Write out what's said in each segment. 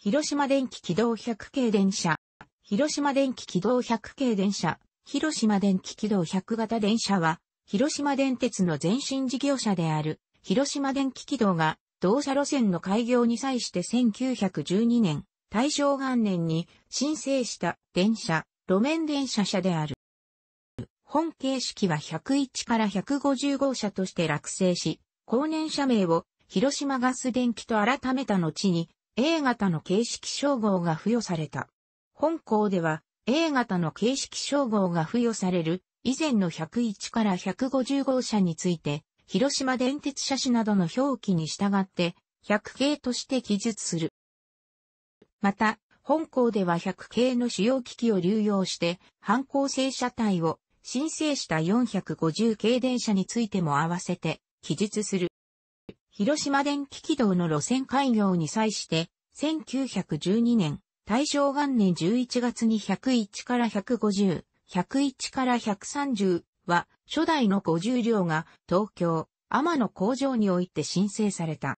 広島電気軌道100系電車。広島電気軌道100系電車。広島電気軌道100型電車は、広島電鉄の前身事業者である、広島電気軌道が、同社路線の開業に際して1912年、大正元年に申請した電車、路面電車車である。本形式は101から150号車として落成し、後年社名を広島ガス電気と改めた後に、A 型の形式称号が付与された。本校では A 型の形式称号が付与される以前の101から150号車について、広島電鉄車種などの表記に従って100系として記述する。また、本校では100系の主要機器を流用して、反抗性車体を申請した450系電車についても合わせて記述する。広島電気軌道の路線開業に際して、1912年、大正元年11月に101から150、101から130は、初代の50両が東京、天野工場において申請された。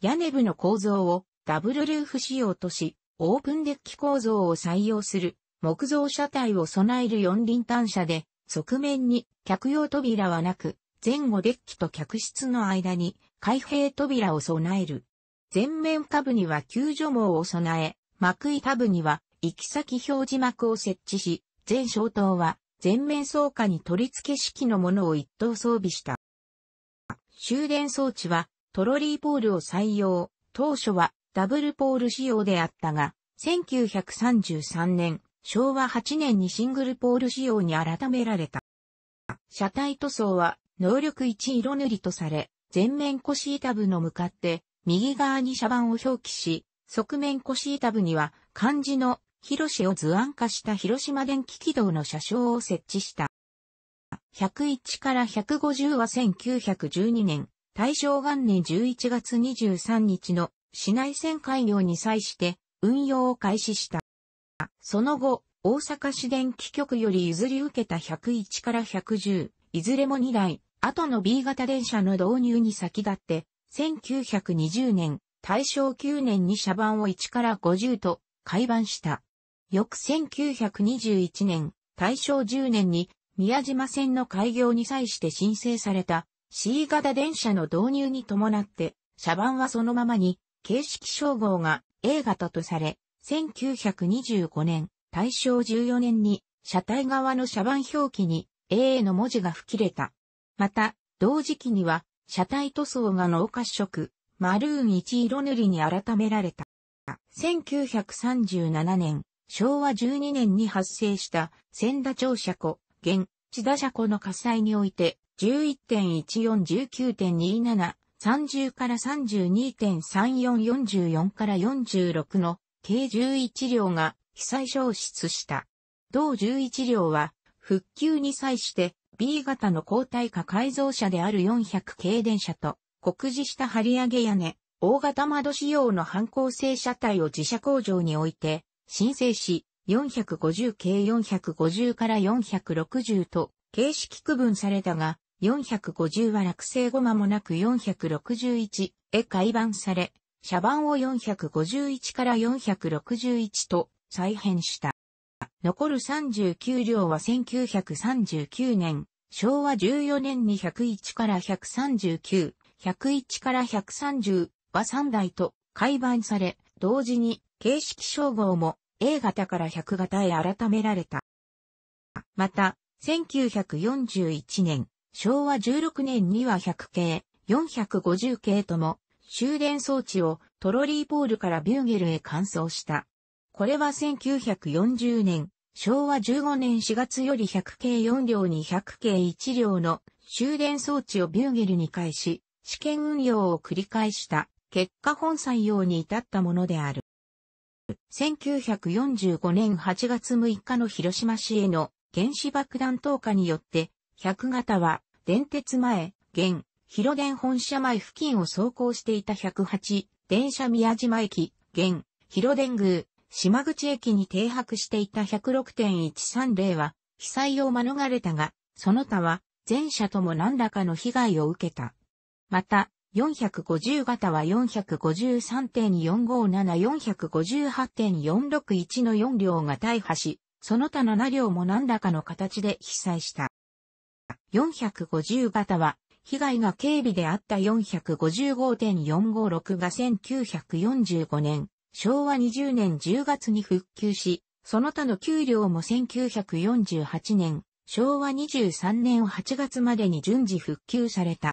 屋根部の構造をダブルルーフ仕様とし、オープンデッキ構造を採用する木造車体を備える四輪単車で、側面に客用扉はなく、前後デッキと客室の間に開閉扉を備える。前面下部には救助網を備え、幕板部には行き先表示幕を設置し、全消灯は前面倉下に取り付け式のものを一等装備した。終電装置はトロリーポールを採用。当初はダブルポール仕様であったが、1933年、昭和8年にシングルポール仕様に改められた。車体塗装は能力1色塗りとされ、前面腰板部の向かって右側に車番を表記し、側面腰板部には漢字の広しを図案化した広島電気軌道の車掌を設置した。101から150は1912年、大正元年11月23日の市内線開業に際して運用を開始した。その後、大阪市電気局より譲り受けた101から110、いずれも2台、後の B 型電車の導入に先立って、1920年、大正9年に車番を1から50と改版した。翌1921年、大正10年に宮島線の開業に際して申請された C 型電車の導入に伴って、車番はそのままに形式称号が A 型とされ、1925年、大正14年に車体側の車番表記に A の文字が吹き出た。また、同時期には、車体塗装が濃褐色、マルーン1色塗りに改められた。1937年、昭和12年に発生した千田町車庫、現、千田車庫の火災において、11.1419.27、30から32.3444から46の計11両が被災消失した。同11両は復旧に際して B 型の抗体化改造車である400系電車と告示した張り上げ屋根、大型窓仕様の反抗性車体を自社工場において申請し、450系450から460と形式区分されたが、450は落成後間もなく461へ改版され、車番を451から461と再編した。残る39両は1939年、昭和14年に101から139、101から130は3台と改版され、同時に形式称号も A 型から100型へ改められた。また、1941年、昭和16年には100系、450系とも終電装置をトロリーポールからビューゲルへ換装した。これは1940年、昭和15年4月より100系4両に100系1両の終電装置をビューゲルに返し、試験運用を繰り返した結果本採用に至ったものである。1945年8月6日の広島市への原子爆弾投下によって、100型は電鉄前、現、広電本社前付近を走行していた108、電車宮島駅、現、広電宮、島口駅に停泊していた106.130は被災を免れたが、その他は全車とも何らかの被害を受けた。また、450型は453.457、458.461の4両が大破し、その他7両も何らかの形で被災した。450型は、被害が軽微であった455.456が1945年、昭和20年10月に復旧し、その他の給料も1948年、昭和23年8月までに順次復旧された。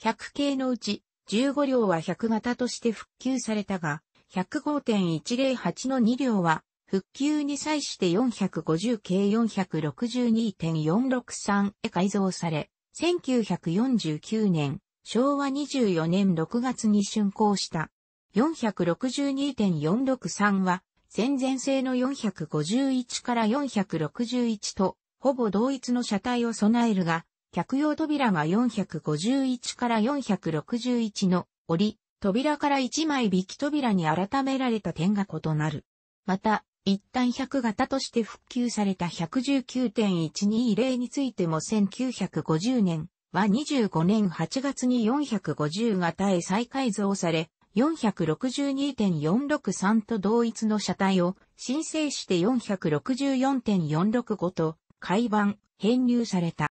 100系のうち15両は100型として復旧されたが、105.108の2両は復旧に際して450系462.463へ改造され、1949年、昭和24年6月に竣工した。462.463は、戦前製の451から461と、ほぼ同一の車体を備えるが、客用扉が451から461の折、扉から1枚引き扉に改められた点が異なる。また、一旦100型として復旧された119.120についても1950年は25年8月に450型へ再改造され、462.463と同一の車体を申請して464.465と改版、編入された。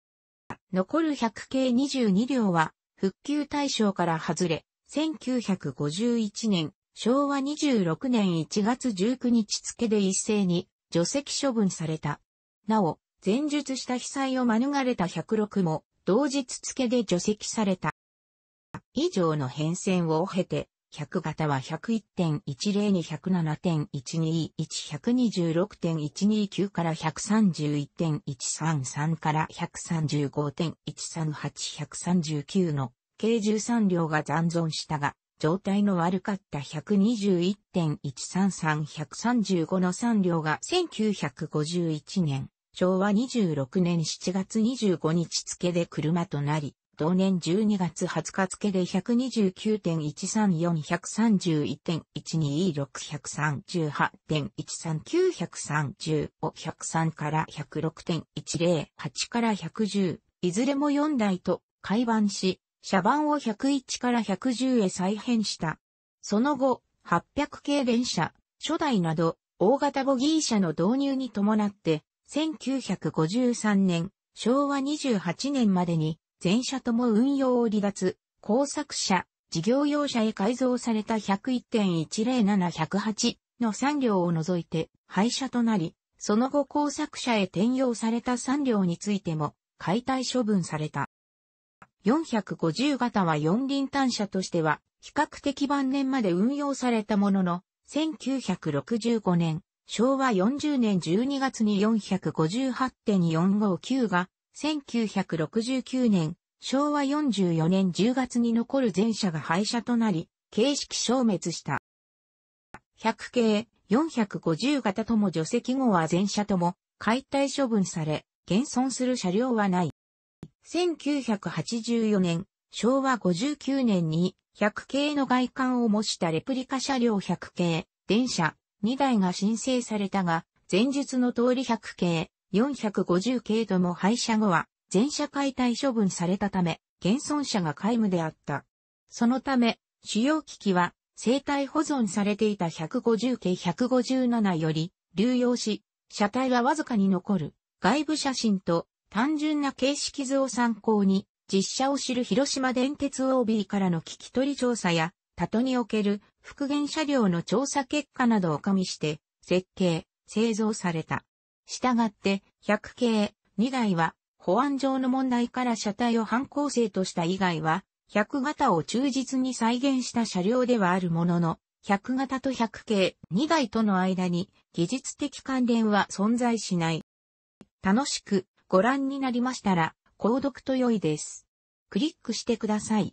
残る100系22両は復旧対象から外れ、1951年、昭和26年1月19日付で一斉に除籍処分された。なお、前述した被災を免れた106も同日付で除籍された。以上の変遷を経て、100型は101.10 2 107.121,126.129から131.133から135.138139の計13両が残存したが、状態の悪かった121.133135の3両が1951年、昭和26年7月25日付で車となり、同年12月20日付で1 2 9 1 3 4 1 3 1 1 2 6 3 8 1 3 9 3 0を1 0 3から106.108から110、いずれも4台と、改版し、車番を101から110へ再編した。その後、800系電車、初代など、大型ボギー車の導入に伴って、1953年、昭和28年までに、全社とも運用を離脱、工作車、事業用車へ改造された101.107108の3両を除いて廃車となり、その後工作車へ転用された3両についても解体処分された。450型は四輪単車としては比較的晩年まで運用されたものの、1965年、昭和40年12月に458.459が1969年、昭和44年10月に残る全車が廃車となり、形式消滅した。100系、450型とも除籍後は全車とも解体処分され、現存する車両はない。1984年、昭和59年に100系の外観を模したレプリカ車両100系、電車2台が申請されたが、前述の通り100系、450系とも廃車後は全車解体処分されたため、現存車が皆無であった。そのため、主要機器は生体保存されていた150系157より流用し、車体はわずかに残る外部写真と単純な形式図を参考に、実写を知る広島電鉄 OB からの聞き取り調査や、タトにおける復元車両の調査結果などを加味して、設計、製造された。従って、100系2台は、保安上の問題から車体を反構成とした以外は、100型を忠実に再現した車両ではあるものの、100型と100系2台との間に技術的関連は存在しない。楽しくご覧になりましたら、購読と良いです。クリックしてください。